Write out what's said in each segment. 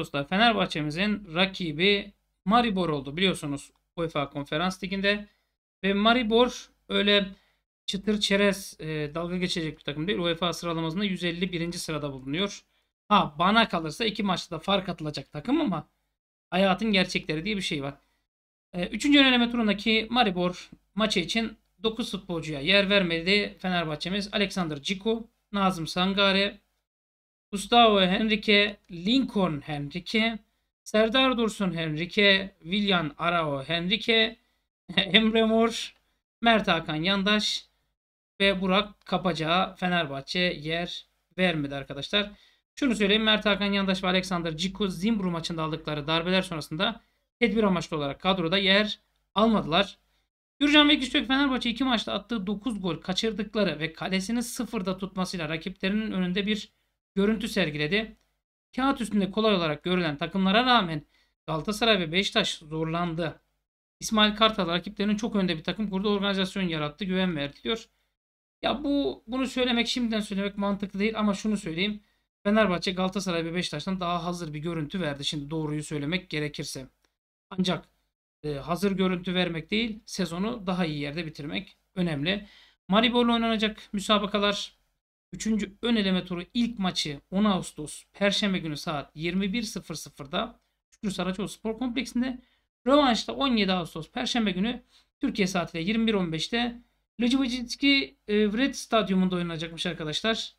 dostlar Fenerbahçe'mizin rakibi Maribor oldu biliyorsunuz UEFA Konferans Ligi'nde. Ve Maribor öyle çıtır çerez e, dalga geçecek bir takım değil. UEFA sıralamasında 151. sırada bulunuyor. Ha bana kalırsa iki maçta da fark atılacak takım ama hayatın gerçekleri diye bir şey var. E, üçüncü öneleme turundaki Maribor maçı için 9 futbolcuya yer vermedi. Fenerbahçemiz Alexander Ciku, Nazım Sangare, Gustavo Henrique, Lincoln Henrique, Serdar Dursun Henrique, William Arao Henrique, Emre Mor, Mert Hakan Yandaş ve Burak Kapacağı Fenerbahçe yer vermedi arkadaşlar. Şunu söyleyeyim Mert Hakan Yandaş ve Alexander Ciku Zimbru maçında aldıkları darbeler sonrasında tedbir amaçlı olarak kadroda yer almadılar. Gürcan Vekistök Fenerbahçe iki maçta attığı 9 gol kaçırdıkları ve kalesini sıfırda tutmasıyla rakiplerinin önünde bir görüntü sergiledi. Kağıt üstünde kolay olarak görülen takımlara rağmen Galatasaray ve Beşiktaş zorlandı. İsmail Kartal rakiplerinin çok önde bir takım kurdu. Organizasyon yarattı. Güven verdi diyor. Ya bu bunu söylemek şimdiden söylemek mantıklı değil ama şunu söyleyeyim. Fenerbahçe Galatasaray ve Beşiktaş'tan daha hazır bir görüntü verdi. Şimdi doğruyu söylemek gerekirse. Ancak e, hazır görüntü vermek değil sezonu daha iyi yerde bitirmek önemli. Maribor'la oynanacak müsabakalar Üçüncü ön eleme turu ilk maçı 10 Ağustos Perşembe günü saat 21.00'da Şükrü Saraçoğlu Spor Kompleksinde. Rövanşta 17 Ağustos Perşembe günü Türkiye saatiyle 21.15'te Lejibicitki e, Vred Stadyumunda oynanacakmış arkadaşlar.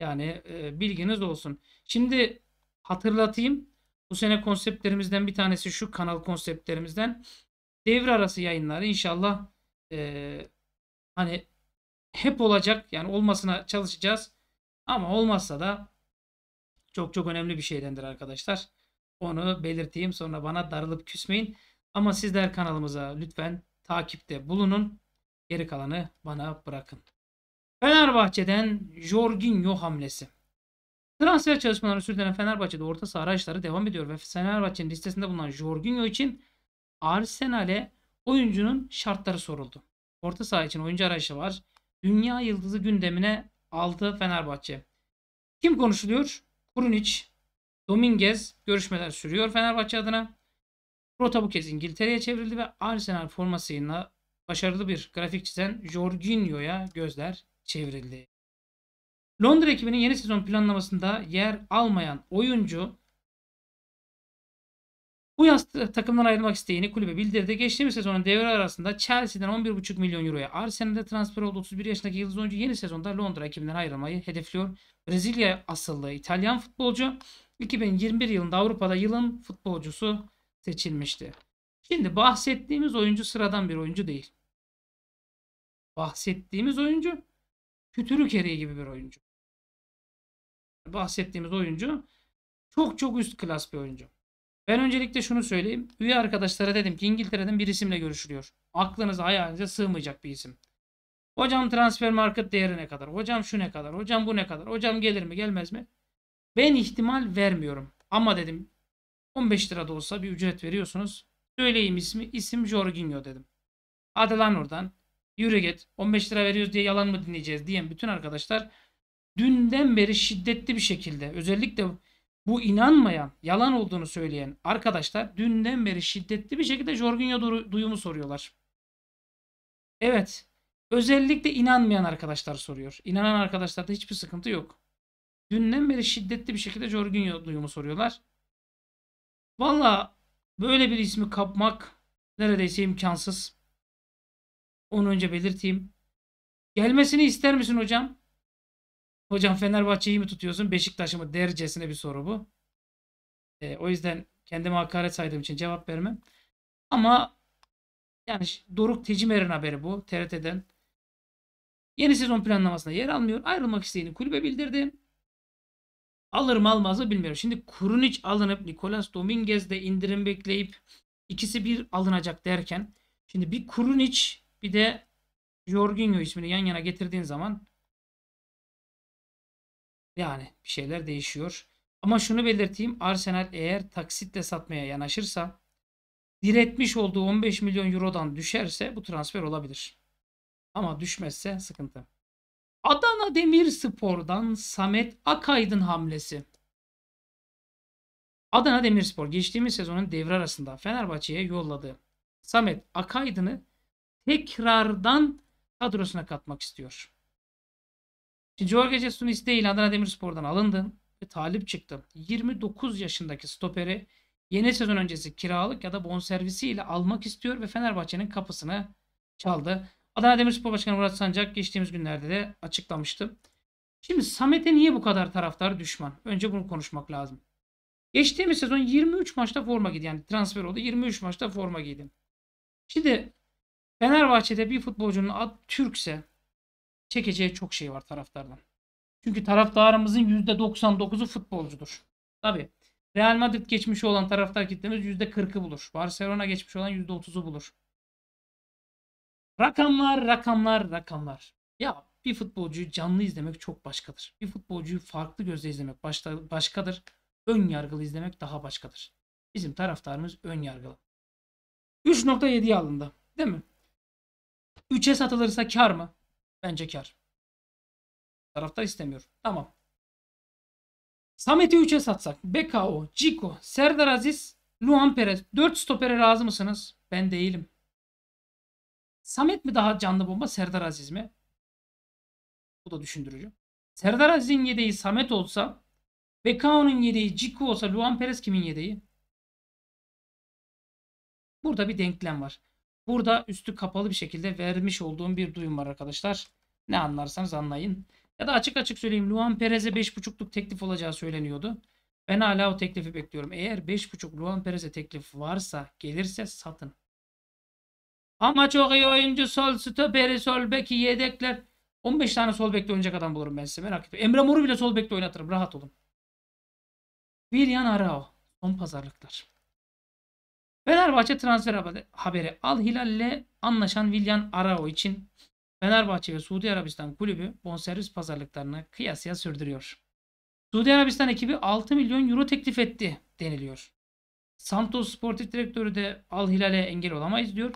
Yani e, bilginiz olsun. Şimdi hatırlatayım. Bu sene konseptlerimizden bir tanesi şu kanal konseptlerimizden. Devre arası yayınları inşallah e, hani hep olacak. Yani olmasına çalışacağız. Ama olmazsa da çok çok önemli bir şeydendir arkadaşlar. Onu belirteyim sonra bana darılıp küsmeyin. Ama sizler kanalımıza lütfen takipte bulunun. Geri kalanı bana bırakın. Fenerbahçe'den Jorginho hamlesi. Transfer çalışmaları sürdüren Fenerbahçe'de orta saha araçları devam ediyor ve Fenerbahçe'nin listesinde bulunan Jorginho için Arsenal'e oyuncunun şartları soruldu. Orta saha için oyuncu arayışı var. Dünya Yıldızı gündemine aldı Fenerbahçe. Kim konuşuluyor? Kurunic, Dominguez görüşmeler sürüyor Fenerbahçe adına. Rota bu kez İngiltere'ye çevrildi ve Arsenal formasıyla başarılı bir grafik çizen Jorginho'ya gözler çevrildi. Londra ekibinin yeni sezon planlamasında yer almayan oyuncu bu yaz takımdan ayrılmak isteyeni kulübe bildirdi. Geçtiğimiz sezonun devre arasında Chelsea'den 11,5 milyon euroya Arsenal'de transfer oldu. 31 yaşındaki yıldız oyuncu yeni sezonda Londra ekibinden ayrılmayı hedefliyor. Brezilya asıllı İtalyan futbolcu 2021 yılında Avrupa'da yılın futbolcusu seçilmişti. Şimdi bahsettiğimiz oyuncu sıradan bir oyuncu değil. Bahsettiğimiz oyuncu kütürük eriği gibi bir oyuncu. Bahsettiğimiz oyuncu çok çok üst klas bir oyuncu. Ben öncelikle şunu söyleyeyim. Üye arkadaşlara dedim ki İngiltere'den bir isimle görüşülüyor. Aklınıza hayalinize sığmayacak bir isim. Hocam transfer market değeri ne kadar? Hocam şu ne kadar? Hocam bu ne kadar? Hocam gelir mi gelmez mi? Ben ihtimal vermiyorum. Ama dedim 15 lira da olsa bir ücret veriyorsunuz. Söyleyeyim ismi. İsim Jorginho dedim. Hadi lan oradan. Yürü git. 15 lira veriyoruz diye yalan mı dinleyeceğiz diyen bütün arkadaşlar dünden beri şiddetli bir şekilde özellikle bu inanmayan, yalan olduğunu söyleyen arkadaşlar dünden beri şiddetli bir şekilde Jorginho duyumu soruyorlar. Evet. Özellikle inanmayan arkadaşlar soruyor. İnanan arkadaşlarda hiçbir sıkıntı yok. Dünden beri şiddetli bir şekilde Jorginho duyumu soruyorlar. Valla böyle bir ismi kapmak neredeyse imkansız. Onu önce belirteyim. Gelmesini ister misin hocam? Hocam Fenerbahçe'yi mi tutuyorsun Beşiktaş'ı mı dercesine bir soru bu. E, o yüzden kendime hakaret saydığım için cevap vermem. Ama yani Doruk Tecimer'in haberi bu TRT'den. Yeni sezon planlamasına yer almıyor. Ayrılmak isteğini kulübe bildirdi. Alır mı almaz mı bilmiyorum. Şimdi Kurunic alınıp Nicolas Dominguez de indirim bekleyip ikisi bir alınacak derken şimdi bir Kurunic bir de Jorginho ismini yan yana getirdiğin zaman yani bir şeyler değişiyor. Ama şunu belirteyim. Arsenal eğer taksitle satmaya yanaşırsa diretmiş olduğu 15 milyon eurodan düşerse bu transfer olabilir. Ama düşmezse sıkıntı. Adana Demirspor'dan Samet Akaydın hamlesi. Adana Demirspor geçtiğimiz sezonun devre arasında Fenerbahçe'ye yolladığı Samet Akaydın'ı tekrardan kadrosuna katmak istiyor. Şimdi Jorge Jesus'un isteğiyle Adana Demirspor'dan alındın ve talip çıktı. 29 yaşındaki stoperi yeni sezon öncesi kiralık ya da bonservisiyle almak istiyor ve Fenerbahçe'nin kapısını çaldı. Adana Demirspor Başkanı Murat Sancak geçtiğimiz günlerde de açıklamıştı. Şimdi Samet'e niye bu kadar taraftar düşman? Önce bunu konuşmak lazım. Geçtiğimiz sezon 23 maçta forma giydi. Yani transfer oldu. 23 maçta forma giydi. Şimdi Fenerbahçe'de bir futbolcunun adı Türkse çekeceği çok şey var taraftardan. Çünkü taraftarımızın %99'u futbolcudur. Tabi Real Madrid geçmişi olan taraftar kitlemiz %40'ı bulur. Barcelona geçmiş olan %30'u bulur. Rakamlar, rakamlar, rakamlar. Ya bir futbolcuyu canlı izlemek çok başkadır. Bir futbolcuyu farklı gözle izlemek başta, başkadır. Ön yargılı izlemek daha başkadır. Bizim taraftarımız ön yargılı. 3.7'ye alındı. Değil mi? 3'e satılırsa kar mı? Bence kar. Taraftar istemiyor. Tamam. Samet'i 3'e satsak. Bekao, Ciko, Serdar Aziz, Luan Perez. 4 stopere razı mısınız? Ben değilim. Samet mi daha canlı bomba Serdar Aziz mi? Bu da düşündürücü. Serdar Aziz'in yedeği Samet olsa Bekao'nun yedeği Ciko olsa Luan Perez kimin yedeği? Burada bir denklem var. Burada üstü kapalı bir şekilde vermiş olduğum bir duyum var arkadaşlar. Ne anlarsanız anlayın. Ya da açık açık söyleyeyim Luan Perez'e 5.5'luk teklif olacağı söyleniyordu. Ben hala o teklifi bekliyorum. Eğer 5.5 Luan Perez'e teklif varsa gelirse satın. Ama çok iyi oyuncu sol stoperi sol beki yedekler. 15 tane sol bekle oynayacak adam bulurum ben size merak etmeyin. Emre Mor'u bile sol bekle oynatırım rahat olun. Willian Arao. Son pazarlıklar. Fenerbahçe transfer haberi. Al Hilal'le anlaşan William Arao için Fenerbahçe ve Suudi Arabistan kulübü bonservis pazarlıklarını kıyasıya sürdürüyor. Suudi Arabistan ekibi 6 milyon euro teklif etti deniliyor. Santos sportif direktörü de Al Hilal'e engel olamayız diyor.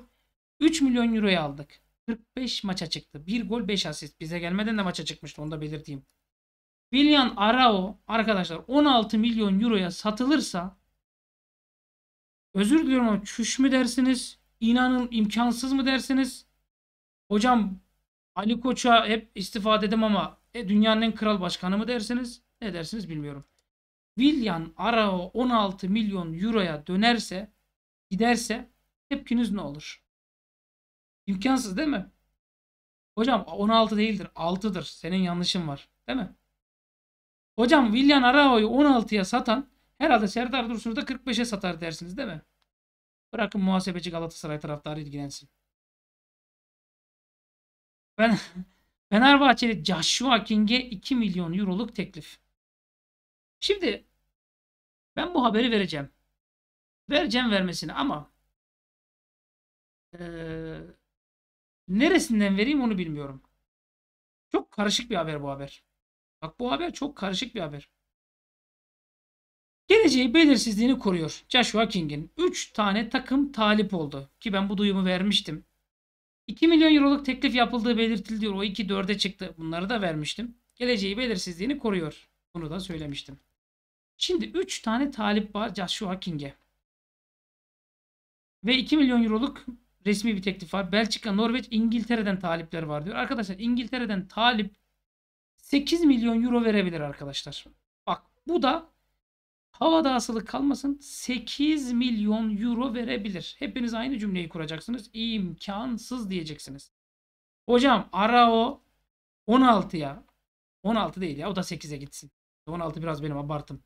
3 milyon euroya aldık. 45 maça çıktı. 1 gol 5 asist. Bize gelmeden de maça çıkmıştı onu da belirteyim. William Arao arkadaşlar 16 milyon euroya satılırsa Özür diliyorum ama çüş mü dersiniz? İnanın imkansız mı dersiniz? Hocam Ali Koç'a hep istifa dedim ama e, dünyanın en kral başkanı mı dersiniz? Ne dersiniz bilmiyorum. William Arao 16 milyon euroya dönerse giderse tepkiniz ne olur? İmkansız değil mi? Hocam 16 değildir 6'dır. Senin yanlışın var. Değil mi? Hocam William Arao'yu 16'ya satan Herhalde Serdar Dursun'u da 45'e satar dersiniz değil mi? Bırakın muhasebeci Galatasaray taraftarı ilgilensin. Ben Fenerbahçeli Joshua King'e 2 milyon euroluk teklif. Şimdi ben bu haberi vereceğim. Vereceğim vermesini ama ee, neresinden vereyim onu bilmiyorum. Çok karışık bir haber bu haber. Bak bu haber çok karışık bir haber. Geleceği belirsizliğini koruyor. Joshua King'in 3 tane takım talip oldu. Ki ben bu duyumu vermiştim. 2 milyon euroluk teklif yapıldığı belirtildi O 2 4'e çıktı. Bunları da vermiştim. Geleceği belirsizliğini koruyor. Bunu da söylemiştim. Şimdi 3 tane talip var Joshua King'e. Ve 2 milyon euroluk resmi bir teklif var. Belçika, Norveç, İngiltere'den talipler var diyor. Arkadaşlar İngiltere'den talip 8 milyon euro verebilir arkadaşlar. Bak bu da Havada asılı kalmasın 8 milyon euro verebilir. Hepiniz aynı cümleyi kuracaksınız. İmkansız diyeceksiniz. Hocam ara Arao 16'ya 16 değil ya o da 8'e gitsin. 16 biraz benim abartım.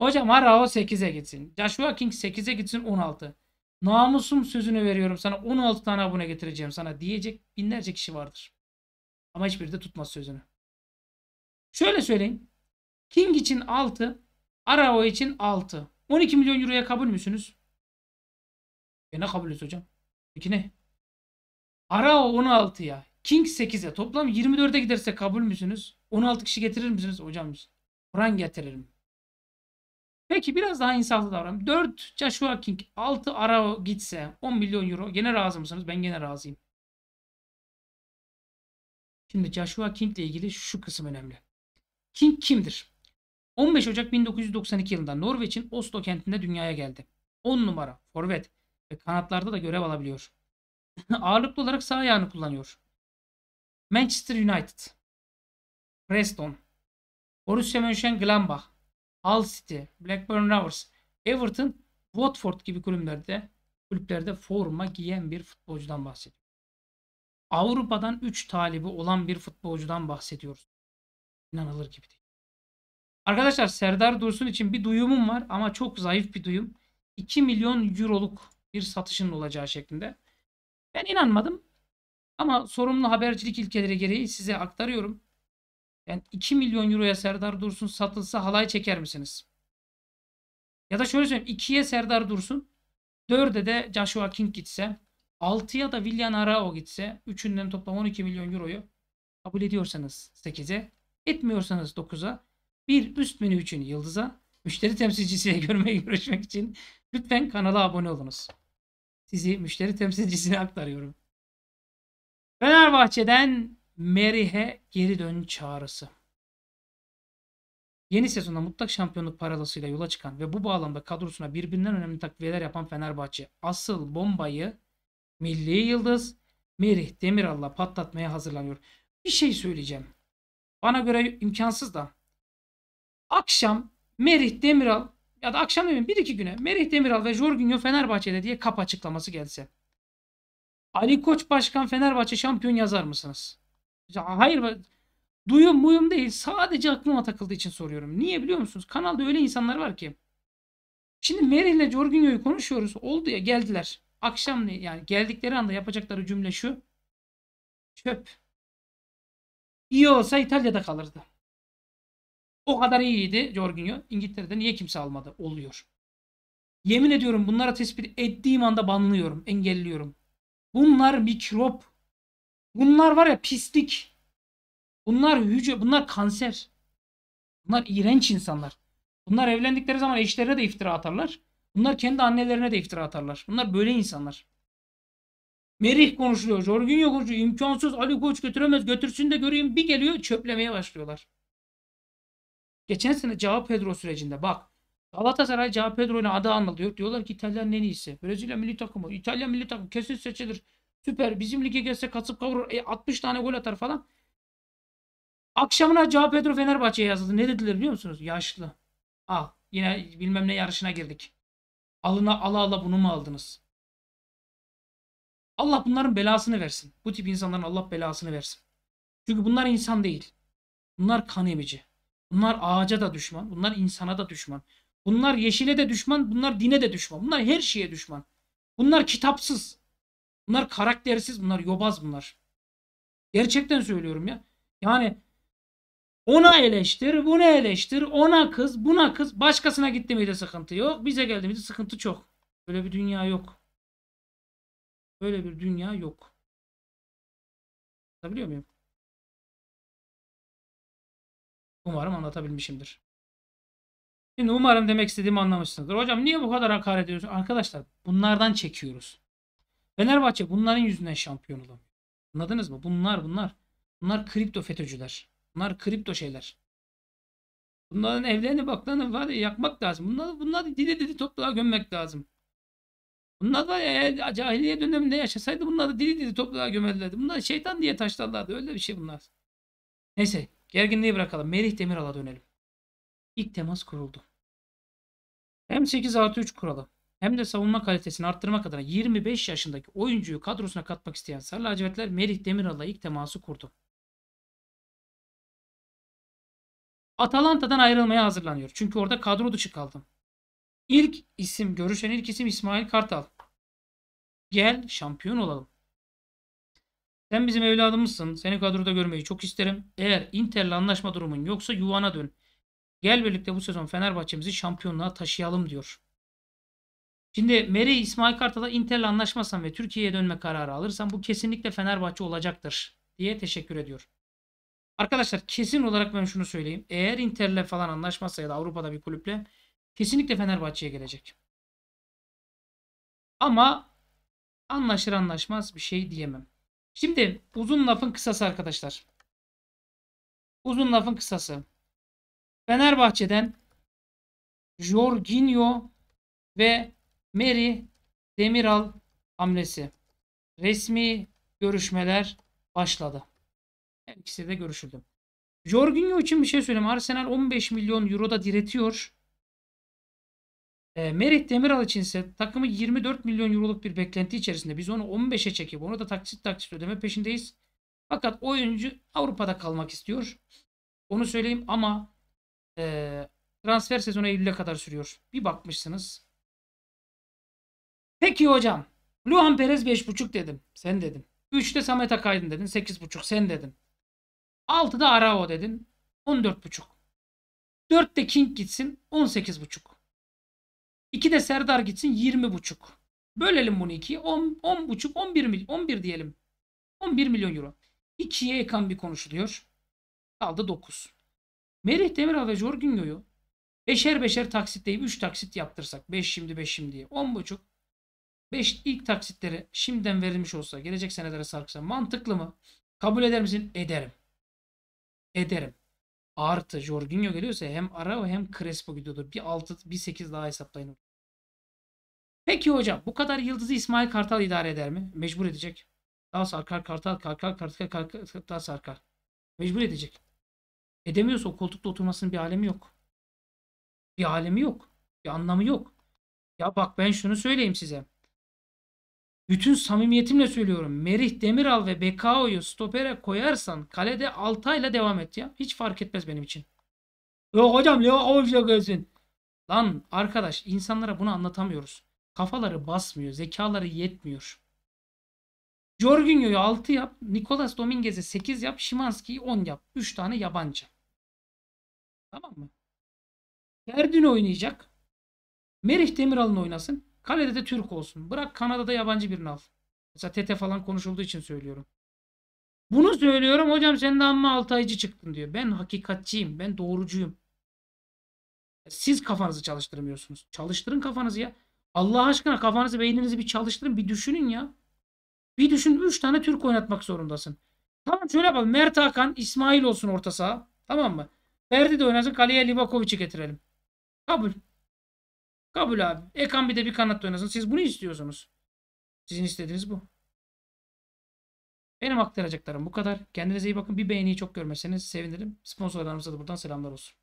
Hocam ara o 8'e gitsin. Joshua King 8'e gitsin 16. Namusum sözünü veriyorum sana 16 tane abone getireceğim sana diyecek binlerce kişi vardır. Ama hiçbiri de tutmaz sözünü. Şöyle söyleyeyim. King için 6, Arao için 6. 12 milyon euroya kabul müsünüz? E ne kabul kabulüz hocam? Peki ne? Arao 16'ya. King 8'e. Toplam 24'e giderse kabul müsünüz? 16 kişi getirir misiniz hocam? Kur'an getiririm. Peki biraz daha insaflı davran. 4 Joshua King, 6 Arao gitse 10 milyon euro. Gene razı mısınız? Ben gene razıyım. Şimdi Joshua King ile ilgili şu kısım önemli. King kimdir? 15 Ocak 1992 yılında Norveç'in Oslo kentinde dünyaya geldi. 10 numara, forvet ve kanatlarda da görev alabiliyor. Ağırlıklı olarak sağ ayağını kullanıyor. Manchester United, Preston, Borussia Mönchengladbach, Hull City, Blackburn Rovers, Everton, Watford gibi kulüplerde kulüplerde forma giyen bir futbolcudan bahsediyoruz. Avrupa'dan 3 talibi olan bir futbolcudan bahsediyoruz. İnanılır gibi değil. Arkadaşlar Serdar Dursun için bir duyumum var ama çok zayıf bir duyum. 2 milyon euroluk bir satışın olacağı şeklinde. Ben inanmadım ama sorumlu habercilik ilkeleri gereği size aktarıyorum. Yani 2 milyon euroya Serdar Dursun satılsa halay çeker misiniz? Ya da şöyle söyleyeyim 2'ye Serdar Dursun 4'e de Joshua King gitse 6'ya da William Arao gitse üçünden toplam 12 milyon euroyu kabul ediyorsanız 8'e etmiyorsanız 9'a bir üst menü için yıldıza, müşteri temsilcisiyle görmeye görüşmek için lütfen kanala abone olunuz. Sizi müşteri temsilcisine aktarıyorum. Fenerbahçe'den Merih'e geri dön çağrısı. Yeni sezonda mutlak şampiyonluk paralasıyla yola çıkan ve bu bağlamda kadrosuna birbirinden önemli takviyeler yapan Fenerbahçe asıl bombayı milli yıldız Merih Demiral'la patlatmaya hazırlanıyor. Bir şey söyleyeceğim. Bana göre imkansız da akşam Merih Demiral ya da akşam demeyeyim bir iki güne Merih Demiral ve Jorginho Fenerbahçe'de diye kap açıklaması gelse. Ali Koç Başkan Fenerbahçe şampiyon yazar mısınız? hayır duyum muyum değil sadece aklıma takıldığı için soruyorum. Niye biliyor musunuz? Kanalda öyle insanlar var ki. Şimdi Merih ile Jorginho'yu konuşuyoruz. Oldu ya geldiler. Akşam yani geldikleri anda yapacakları cümle şu. Çöp. İyi olsa İtalya'da kalırdı. O kadar iyiydi Jorginho. İngiltere'de niye kimse almadı? Oluyor. Yemin ediyorum bunlara tespit ettiğim anda banlıyorum, engelliyorum. Bunlar mikrop. Bunlar var ya pislik. Bunlar hücre, bunlar kanser. Bunlar iğrenç insanlar. Bunlar evlendikleri zaman eşlerine de iftira atarlar. Bunlar kendi annelerine de iftira atarlar. Bunlar böyle insanlar. Merih konuşuyor, Jorginho konuşuyor. imkansız Ali Koç götüremez götürsün de göreyim. Bir geliyor çöplemeye başlıyorlar. Geçen sene Cao Pedro sürecinde bak Galatasaray Cao Pedro ile adı anılıyor. Diyorlar ki İtalya'nın en iyisi. Brezilya milli takımı. İtalya milli takımı kesin seçilir. Süper. Bizim lige gelse kasıp kavurur. E, 60 tane gol atar falan. Akşamına Cao Pedro Fenerbahçe'ye yazıldı. Ne dediler biliyor musunuz? Yaşlı. Al. Yine bilmem ne yarışına girdik. Alına ala ala bunu mu aldınız? Allah bunların belasını versin. Bu tip insanların Allah belasını versin. Çünkü bunlar insan değil. Bunlar kan emici. Bunlar ağaca da düşman. Bunlar insana da düşman. Bunlar yeşile de düşman. Bunlar dine de düşman. Bunlar her şeye düşman. Bunlar kitapsız. Bunlar karaktersiz. Bunlar yobaz bunlar. Gerçekten söylüyorum ya. Yani ona eleştir, bunu eleştir, ona kız, buna kız. Başkasına gitti miydi sıkıntı yok. Bize geldi miydi sıkıntı çok. Böyle bir dünya yok. Böyle bir dünya yok. Anlatabiliyor muyum? Umarım anlatabilmişimdir. Şimdi umarım demek istediğimi anlamışsınızdır. Hocam niye bu kadar hakaret ediyorsun? Arkadaşlar bunlardan çekiyoruz. Fenerbahçe bunların yüzünden şampiyon olamıyor. Anladınız mı? Bunlar bunlar. Bunlar kripto FETÖ'cüler. Bunlar kripto şeyler. Bunların evlerini baklarını var ya yakmak lazım. Bunları, bunları dili dili toplara gömmek lazım. Bunlar var ya cahiliye döneminde yaşasaydı bunları dili dili toplara gömerlerdi. Bunlar şeytan diye taşlarlardı. Öyle bir şey bunlar. Neyse Gerginliği bırakalım. Melih Demiral'a dönelim. İlk temas kuruldu. Hem 8 artı 3 kuralı hem de savunma kalitesini arttırmak adına 25 yaşındaki oyuncuyu kadrosuna katmak isteyen Sarı Lacivertler Merih Demiral'la ilk teması kurdu. Atalanta'dan ayrılmaya hazırlanıyor. Çünkü orada kadro dışı kaldım. İlk isim, görüşen ilk isim İsmail Kartal. Gel şampiyon olalım. Sen bizim evladımızsın. Seni kadroda görmeyi çok isterim. Eğer Inter'le anlaşma durumun yoksa yuvana dön. Gel birlikte bu sezon Fenerbahçe'mizi şampiyonluğa taşıyalım diyor. Şimdi Meri İsmail Kartal'a Inter'le anlaşmasan ve Türkiye'ye dönme kararı alırsan bu kesinlikle Fenerbahçe olacaktır diye teşekkür ediyor. Arkadaşlar kesin olarak ben şunu söyleyeyim. Eğer Inter'le falan anlaşmazsa ya da Avrupa'da bir kulüple kesinlikle Fenerbahçe'ye gelecek. Ama anlaşır anlaşmaz bir şey diyemem. Şimdi uzun lafın kısası arkadaşlar. Uzun lafın kısası. Fenerbahçe'den Jorginho ve Meri Demiral hamlesi. Resmi görüşmeler başladı. Her ikisi de görüşüldü. Jorginho için bir şey söyleyeyim. Arsenal 15 milyon euroda diretiyor. E, ee, Merih Demiral için ise takımı 24 milyon euroluk bir beklenti içerisinde. Biz onu 15'e çekip onu da taksit taksit ödeme peşindeyiz. Fakat oyuncu Avrupa'da kalmak istiyor. Onu söyleyeyim ama e, transfer sezonu Eylül'e kadar sürüyor. Bir bakmışsınız. Peki hocam. Luan Perez 5.5 dedim. Sen dedin. 3'te Samet Akaydın dedin. 8.5 sen dedin. 6'da Arao dedin. 14.5. 4'te King gitsin. 18.5. 2 de Serdar gitsin 20,5. Bölelim bunu 2'ye. 10, 10,5 11 milyon 11 diyelim. 11 milyon euro. 2'ye ekan bir konuşuluyor. Kaldı 9. Merih Demiral ve Jorginho'yu beşer beşer taksit taksitleyip 3 taksit yaptırsak. 5 şimdi 5 şimdiye. 10,5 5 ilk taksitleri şimdiden verilmiş olsa gelecek senelere sarksa mantıklı mı? Kabul eder misin? Ederim. Ederim artı Jorginho geliyorsa hem Arao hem Crespo gidiyordur. Bir 6 bir 8 daha hesaplayın. Peki hocam bu kadar yıldızı İsmail Kartal idare eder mi? Mecbur edecek. Daha sarkar Kartal karkar kartal karkar daha sarkar. Mecbur edecek. Edemiyorsa o koltukta oturmasının bir alemi yok. Bir alemi yok. Bir anlamı yok. Ya bak ben şunu söyleyeyim size. Bütün samimiyetimle söylüyorum. Merih Demiral ve Bekao'yu stopere koyarsan kalede Altay'la devam et ya. Hiç fark etmez benim için. Yok hocam ya avcıya şey gelsin. Lan arkadaş insanlara bunu anlatamıyoruz. Kafaları basmıyor. Zekaları yetmiyor. Jorginho'yu 6 yap. Nicolas Dominguez'i 8 yap. Şimanski'yi 10 yap. 3 tane yabancı. Tamam mı? Gerdin oynayacak. Merih Demiral'ın oynasın. Kalede de Türk olsun. Bırak Kanada'da yabancı birini al. Mesela Tete falan konuşulduğu için söylüyorum. Bunu söylüyorum hocam sen de amma altaycı çıktın diyor. Ben hakikatçiyim. Ben doğrucuyum. Siz kafanızı çalıştırmıyorsunuz. Çalıştırın kafanızı ya. Allah aşkına kafanızı beyninizi bir çalıştırın. Bir düşünün ya. Bir düşün üç tane Türk oynatmak zorundasın. Tamam şöyle yapalım. Mert Hakan, İsmail olsun orta saha. Tamam mı? Ferdi de oynasın. Kaleye Livakovic'i getirelim. Kabul. Kabul abi. Ekan bir de bir kanat oynasın. Siz bunu istiyorsunuz. Sizin istediğiniz bu. Benim aktaracaklarım bu kadar. Kendinize iyi bakın. Bir beğeniyi çok görmezseniz sevinirim. Sponsorlarımıza da buradan selamlar olsun.